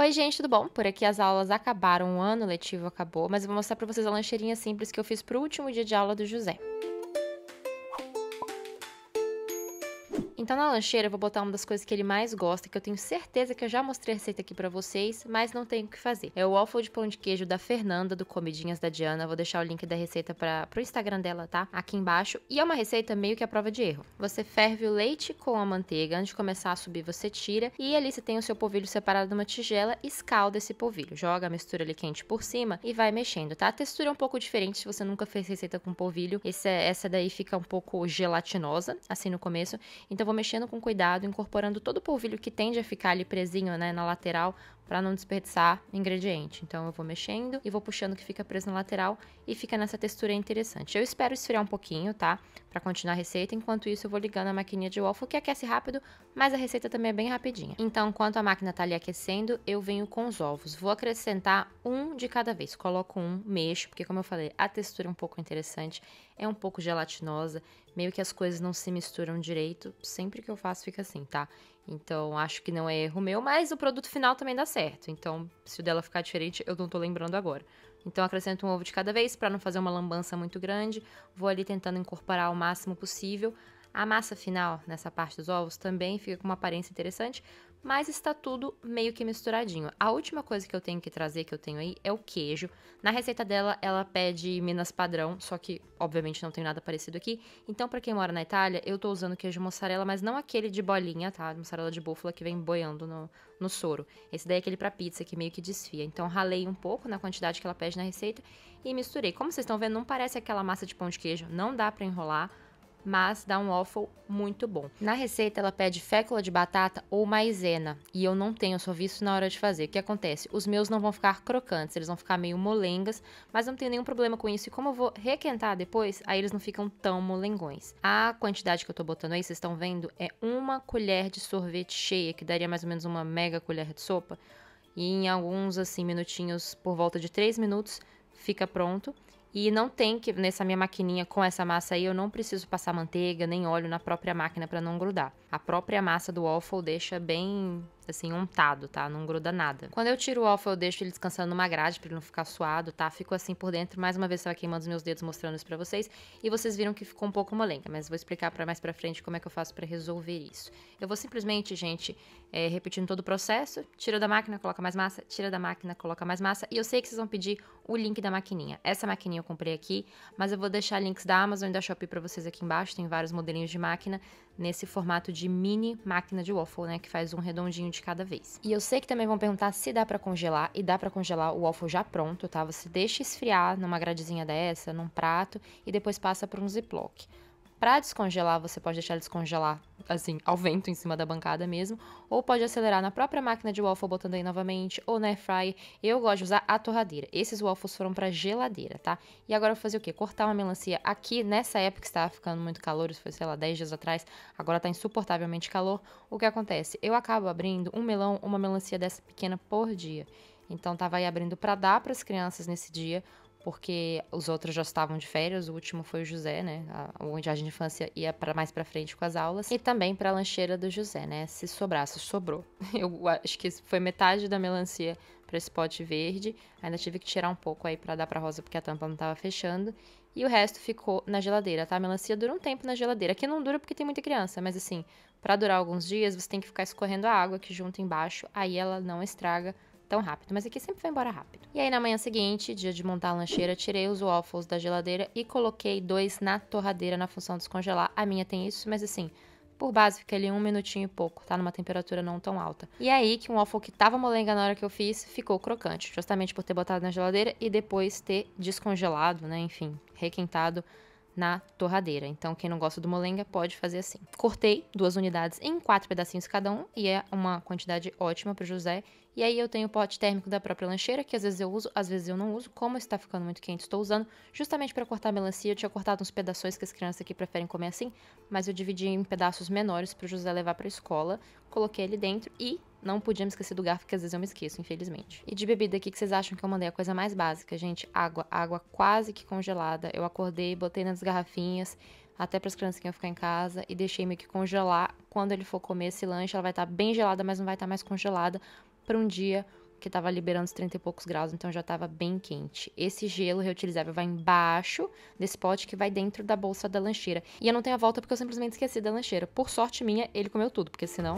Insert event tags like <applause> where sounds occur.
Oi, gente, tudo bom? Por aqui as aulas acabaram, o ano letivo acabou, mas eu vou mostrar para vocês a lancheirinha simples que eu fiz pro último dia de aula do José. Então na lancheira eu vou botar uma das coisas que ele mais gosta, que eu tenho certeza que eu já mostrei a receita aqui para vocês, mas não tenho o que fazer. É o waffle de pão de queijo da Fernanda, do Comidinhas da Diana. Vou deixar o link da receita para o Instagram dela, tá? Aqui embaixo. E é uma receita meio que a prova de erro. Você ferve o leite com a manteiga. Antes de começar a subir, você tira. E ali você tem o seu polvilho separado numa tigela. Escalda esse polvilho. Joga a mistura ali quente por cima e vai mexendo, tá? A textura é um pouco diferente se você nunca fez receita com polvilho. Esse, é, essa daí fica um pouco gelatinosa, assim no começo. Então vou mexendo com cuidado, incorporando todo o polvilho que tende a ficar ali presinho, né, na lateral, para não desperdiçar ingrediente. Então eu vou mexendo e vou puxando o que fica preso na lateral e fica nessa textura interessante. Eu espero esfriar um pouquinho, tá? Para continuar a receita. Enquanto isso eu vou ligando a maquininha de waffle que aquece rápido, mas a receita também é bem rapidinha. Então, enquanto a máquina tá ali aquecendo, eu venho com os ovos. Vou acrescentar um de cada vez. Coloco um, mexo, porque como eu falei, a textura é um pouco interessante é um pouco gelatinosa, meio que as coisas não se misturam direito. Sempre que eu faço fica assim, tá? Então acho que não é erro meu, mas o produto final também dá certo. Então, se o dela ficar diferente, eu não tô lembrando agora. Então acrescento um ovo de cada vez para não fazer uma lambança muito grande. Vou ali tentando incorporar o máximo possível a massa final nessa parte dos ovos também fica com uma aparência interessante, mas está tudo meio que misturadinho. A última coisa que eu tenho que trazer, que eu tenho aí, é o queijo. Na receita dela, ela pede Minas padrão, só que obviamente não tem nada parecido aqui. Então, para quem mora na Itália, eu tô usando queijo mussarela, mas não aquele de bolinha, tá? De mussarela de búfala que vem boiando no, no soro. Esse daí é aquele para pizza que meio que desfia. Então, ralei um pouco na quantidade que ela pede na receita e misturei. Como vocês estão vendo, não parece aquela massa de pão de queijo, não dá para enrolar mas dá um waffle muito bom. Na receita, ela pede fécula de batata ou maisena, e eu não tenho, só vi isso na hora de fazer. O que acontece? Os meus não vão ficar crocantes, eles vão ficar meio molengas, mas não tenho nenhum problema com isso, e como eu vou requentar depois, aí eles não ficam tão molengões. A quantidade que eu tô botando aí, vocês estão vendo, é uma colher de sorvete cheia, que daria mais ou menos uma mega colher de sopa, e em alguns, assim, minutinhos, por volta de 3 minutos, fica pronto. E não tem que, nessa minha maquininha com essa massa aí, eu não preciso passar manteiga nem óleo na própria máquina para não grudar. A própria massa do waffle deixa bem assim, untado, tá? Não gruda nada. Quando eu tiro o alfa, eu deixo ele descansando numa grade para ele não ficar suado, tá? Fico assim por dentro, mais uma vez estava queimando os meus dedos mostrando isso para vocês, e vocês viram que ficou um pouco molenga, mas vou explicar para mais para frente como é que eu faço para resolver isso. Eu vou simplesmente, gente, é, repetindo todo o processo, tira da máquina, coloca mais massa, tira da máquina, coloca mais massa, e eu sei que vocês vão pedir o link da maquininha. Essa maquininha eu comprei aqui, mas eu vou deixar links da Amazon e da Shopee para vocês aqui embaixo, tem vários modelinhos de máquina nesse formato de mini máquina de waffle, né, que faz um redondinho de de cada vez. E eu sei que também vão perguntar se dá para congelar, e dá para congelar o waffle já pronto, tá? Você deixa esfriar numa gradezinha dessa, num prato, e depois passa para um ziploc. Para descongelar, você pode deixar descongelar assim, ao vento em cima da bancada mesmo, ou pode acelerar na própria máquina de waffle botando aí novamente, ou na fryer Eu gosto de usar a torradeira. Esses waffles foram para geladeira, tá? E agora eu vou fazer o quê? Cortar uma melancia aqui nessa época que estava ficando muito calor, isso foi, sei lá, 10 dias atrás, agora tá insuportavelmente calor. O que acontece? Eu acabo abrindo um melão, uma melancia dessa pequena por dia. Então tava aí abrindo para dar para as crianças nesse dia porque os outros já estavam de férias, o último foi o José, né? A, o jardim de infância ia para mais para frente com as aulas e também para a lancheira do José, né? Se sobrasse, sobrou. <laughs> Eu acho que foi metade da melancia para esse pote verde. Ainda tive que tirar um pouco aí para dar para Rosa porque a tampa não estava fechando. E o resto ficou na geladeira, tá? A melancia dura um tempo na geladeira. Aqui não dura porque tem muita criança, mas assim, para durar alguns dias, você tem que ficar escorrendo a água que junta embaixo, aí ela não estraga tão rápido, mas aqui sempre vai embora rápido. E aí na manhã seguinte, dia de montar a lancheira, tirei os waffles da geladeira e coloquei dois na torradeira na função de descongelar. A minha tem isso, mas assim, por base, fica ali um minutinho e pouco, tá? Numa temperatura não tão alta. E é aí que um waffle que tava molenga na hora que eu fiz ficou crocante, justamente por ter botado na geladeira e depois ter descongelado, né? Enfim, requentado na torradeira. Então, quem não gosta do molenga pode fazer assim. Cortei duas unidades em quatro pedacinhos cada um, e é uma quantidade ótima para o José. E aí eu tenho o pote térmico da própria lancheira, que às vezes eu uso, às vezes eu não uso. Como está ficando muito quente, estou usando justamente para cortar a melancia. Eu tinha cortado uns pedaços que as crianças aqui preferem comer assim, mas eu dividi em pedaços menores para o José levar para a escola. Coloquei ele dentro e não podia me esquecer do garfo, que às vezes eu me esqueço, infelizmente. E de bebida, o que vocês acham que eu mandei? A coisa mais básica, gente. Água. Água quase que congelada. Eu acordei, botei nas garrafinhas, até para as crianças que iam ficar em casa, e deixei meio que congelar. Quando ele for comer esse lanche, ela vai estar tá bem gelada, mas não vai estar tá mais congelada para um dia que estava liberando os 30 e poucos graus, então já estava bem quente. Esse gelo reutilizável vai embaixo desse pote que vai dentro da bolsa da lancheira. E eu não tenho a volta porque eu simplesmente esqueci da lancheira. Por sorte minha, ele comeu tudo, porque senão